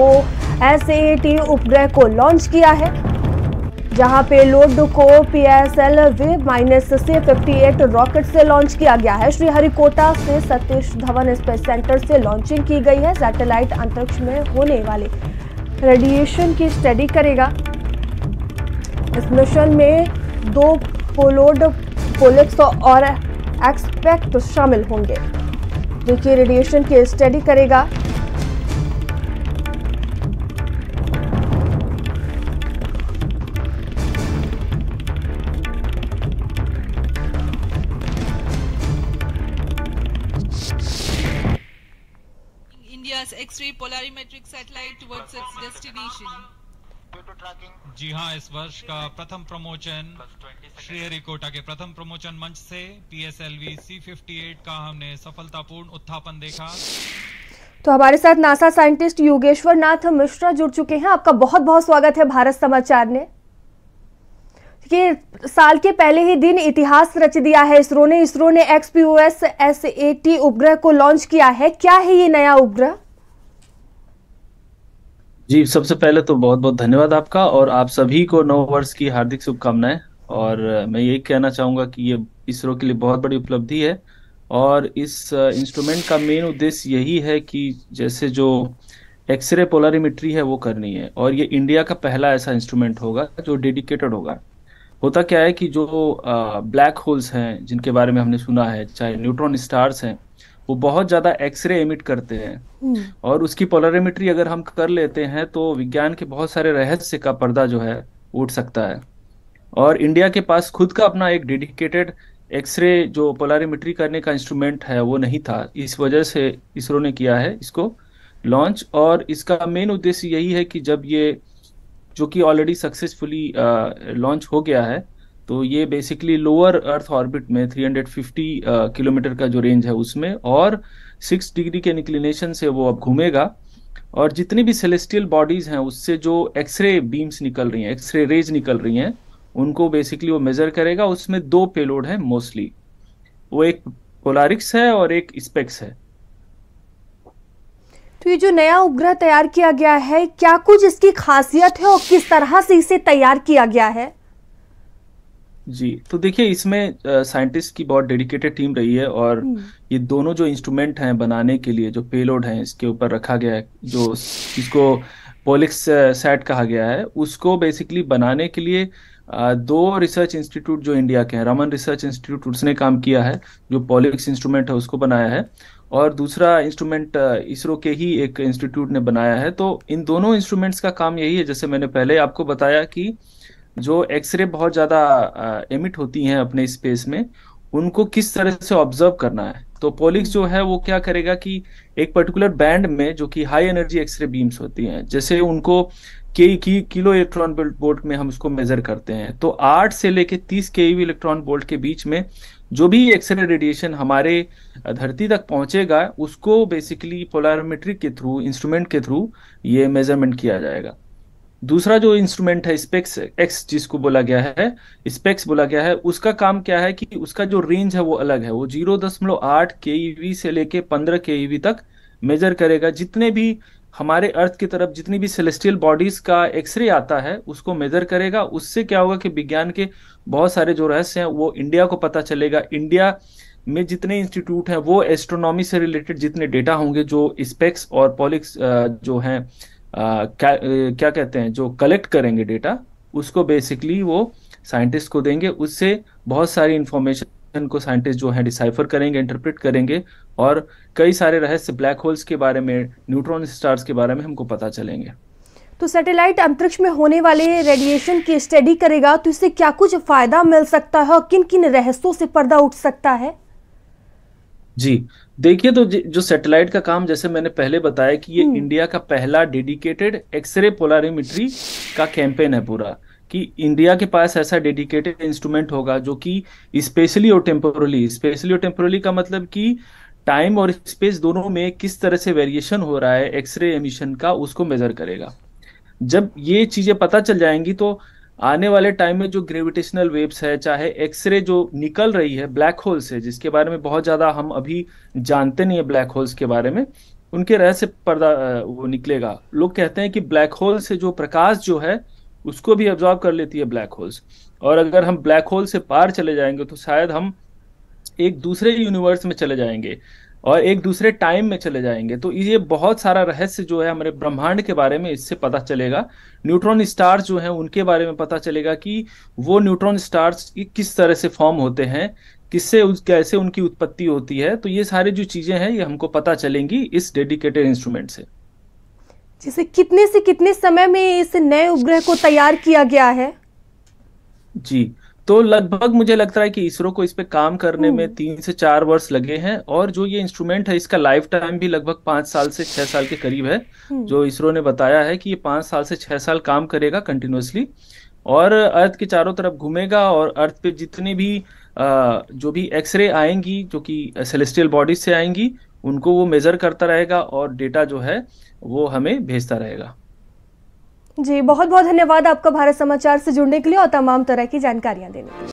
ए तो टी उपग्रह को लॉन्च किया है जहां पे लोड को एल वे माइनस से फिफ्टी एट रॉकेट से लॉन्च किया गया है श्रीहरिकोटा से सतीश धवन स्पेस सेंटर से लॉन्चिंग की गई है सैटेलाइट अंतरिक्ष में होने वाले रेडिएशन की स्टडी करेगा इस मिशन में दो पोलोड पोलिक्स और एक्सपेक्ट शामिल होंगे जो कि रेडिएशन की स्टडी करेगा X-ray polarimetric satellite towards its destination. जी हाँ इस वर्ष का प्रथम प्रमोचन श्रीहरिकोटा के प्रथम प्रमोशन मंच से पीएसएलवी सी का हमने सफलतापूर्ण उत्थापन देखा तो हमारे साथ नासा साइंटिस्ट योगेश्वर नाथ मिश्रा जुड़ चुके हैं आपका बहुत बहुत स्वागत है भारत समाचार ने कि साल के पहले ही दिन इतिहास रच दिया है इसरो ने इसरो ने एक्सपीओ एस उपग्रह को लॉन्च किया है क्या है ये नया उपग्रह जी सबसे पहले तो बहुत बहुत धन्यवाद आपका और आप सभी को नव वर्ष की हार्दिक शुभकामनाएं और मैं यही कहना चाहूँगा कि ये इसरो के लिए बहुत बड़ी उपलब्धि है और इस इंस्ट्रूमेंट का मेन उद्देश्य यही है कि जैसे जो एक्सरे पोलारीमिट्री है वो करनी है और ये इंडिया का पहला ऐसा इंस्ट्रूमेंट होगा जो डेडिकेटेड होगा होता क्या है कि जो ब्लैक होल्स हैं जिनके बारे में हमने सुना है चाहे न्यूट्रॉन स्टार्स हैं वो बहुत ज़्यादा एक्सरे एमिट करते हैं हम्म। और उसकी पोलरीमेट्री अगर हम कर लेते हैं तो विज्ञान के बहुत सारे रहस्य का पर्दा जो है उठ सकता है और इंडिया के पास खुद का अपना एक डेडिकेटेड एक्सरे जो पोलारीमेट्री करने का इंस्ट्रूमेंट है वो नहीं था इस वजह से इसरो ने किया है इसको लॉन्च और इसका मेन उद्देश्य यही है कि जब ये जो कि ऑलरेडी सक्सेसफुली लॉन्च हो गया है तो ये बेसिकली लोअर अर्थ ऑर्बिट में 350 किलोमीटर uh, का जो रेंज है उसमें और 6 डिग्री के इंक्लिनेशन से वो अब घूमेगा और जितनी भी सेलेस्टियल बॉडीज़ हैं उससे जो एक्सरे बीम्स निकल रही हैं एक्सरे रेज निकल रही हैं उनको बेसिकली वो मेज़र करेगा उसमें दो पेलोड है मोस्टली वो एक पोलारिक्स है और एक स्पेक्स है तो ये जो नया उपग्रह तैयार किया गया है क्या कुछ इसकी खासियत है और किस तरह से इसे तैयार किया गया है जी तो देखिए इसमें साइंटिस्ट की बहुत डेडिकेटेड टीम रही है और हम्म। ये दोनों जो इंस्ट्रूमेंट हैं बनाने के लिए जो पेलोड हैं इसके ऊपर रखा गया है जो इसको पोलिक्स सेट कहा गया है उसको बेसिकली बनाने के लिए दो रिसर्च इंस्टीट्यूट जो इंडिया के हैं रमन रिसर्च इंस्टीट्यूट उसने काम किया है जो पोलिक्स इंस्ट्रूमेंट है उसको बनाया है और दूसरा इंस्ट्रूमेंट इसरो के ही एक इंस्टीट्यूट ने बनाया है तो इन दोनों इंस्ट्रूमेंट्स का काम यही है जैसे मैंने पहले आपको बताया कि जो एक्सरे बहुत ज़्यादा एमिट होती हैं अपने स्पेस में उनको किस तरह से ऑब्जर्व करना है तो पोलिक्स जो है वो क्या करेगा कि एक पर्टिकुलर बैंड में जो कि हाई एनर्जी एक्सरे बीम्स होती हैं जैसे उनको के की किलो इलेक्ट्रॉन बोल्ट में हम उसको मेजर करते हैं तो 8 से लेके 30 के इलेक्ट्रॉन बोल्ट के बीच में जो भी एक्सरे रेडिएशन हमारे धरती तक पहुंचेगा उसको बेसिकली पोलारोमेट्रिक के थ्रू इंस्ट्रूमेंट के थ्रू ये मेजरमेंट किया जाएगा दूसरा जो इंस्ट्रूमेंट है स्पेक्स एक्स जिसको बोला गया है स्पेक्स बोला गया है उसका काम क्या है कि उसका जो रेंज है वो अलग है वो जीरो दशमलव आठ के से लेके पंद्रह के तक मेजर करेगा जितने भी हमारे अर्थ की तरफ जितनी भी सेलेस्टियल बॉडीज का एक्सरे आता है उसको मेजर करेगा उससे क्या होगा कि विज्ञान के बहुत सारे जो रहस्य हैं वो इंडिया को पता चलेगा इंडिया में जितने इंस्टीट्यूट हैं वो एस्ट्रोनॉमी से रिलेटेड जितने डेटा होंगे जो स्पेक्स और पॉलिक्स जो हैं क्या, क्या कहते हैं जो कलेक्ट करेंगे डेटा उसको बेसिकली वो साइंटिस्ट को देंगे उससे बहुत सारी इन्फॉर्मेशन को साइंटिस्ट जो है डिसाइफर करेंगे इंटरप्रेट करेंगे और कई सारे रहस्य ब्लैक होल्स के बारे में न्यूट्रॉन स्टार्स के बारे में हमको पता चलेंगे तो सैटेलाइट अंतरिक्ष में होने वाले रेडिएशन की स्टडी करेगा तो इससे क्या कुछ फायदा मिल सकता है और किन किन रहस्यों से पर्दा उठ सकता है जी देखिए तो जो सैटेलाइट का काम जैसे मैंने पहले बताया कि ये हम्म। इंडिया का पहला डेडिकेटेड एक्सरे पोलारीमिट्री का कैंपेन है पूरा कि इंडिया के पास ऐसा डेडिकेटेड इंस्ट्रूमेंट होगा जो कि स्पेशली और टेम्पोरली स्पेशली और टेम्पोरली का मतलब कि टाइम और स्पेस दोनों में किस तरह से वेरिएशन हो रहा है एक्सरे एमिशन का उसको मेजर करेगा जब ये चीजें पता चल जाएंगी तो आने वाले टाइम में जो ग्रेविटेशनल वेव्स है चाहे एक्सरे जो निकल रही है ब्लैक होल से जिसके बारे में बहुत ज़्यादा हम अभी जानते नहीं है ब्लैक होल्स के बारे में उनके रहस्य पर्दा वो निकलेगा लोग कहते हैं कि ब्लैक होल से जो प्रकाश जो है उसको भी ऑब्जॉर्व कर लेती है ब्लैक होल्स और अगर हम ब्लैक होल से पार चले जाएंगे तो शायद हम एक दूसरे यूनिवर्स में चले जाएंगे और एक दूसरे टाइम में चले जाएंगे तो ये बहुत सारा रहस्य जो है हमारे ब्रह्मांड के बारे में इससे पता चलेगा न्यूट्रॉन स्टार्स जो हैं उनके बारे में पता चलेगा कि वो न्यूट्रॉन स्टार्स किस तरह से फॉर्म होते हैं किससे उस कैसे उनकी उत्पत्ति होती है तो ये सारी जो चीज़ें हैं ये हमको पता चलेंगी इस डेडिकेटेड इंस्ट्रूमेंट से जैसे कितने से कितने समय में इस नए उपग्रह को तैयार किया गया है जी तो लगभग मुझे लगता है कि इसरो को इस पे काम करने में तीन से चार वर्ष लगे हैं और जो ये इंस्ट्रूमेंट है इसका लाइफ टाइम भी लगभग पांच साल से छह साल के करीब है हम्म। जो इसरो ने बताया है कि ये पांच साल से छह साल काम करेगा कंटिन्यूसली और अर्थ के चारों तरफ घूमेगा और अर्थ पे जितने भी आ, जो भी एक्सरे आएंगी जो कि सेलेस्टियल बॉडीज से आएंगी उनको वो मेजर करता रहेगा और डेटा जो है वो हमें भेजता रहेगा जी बहुत बहुत धन्यवाद आपका भारत समाचार से जुड़ने के लिए और तमाम तरह की जानकारियां देने के लिए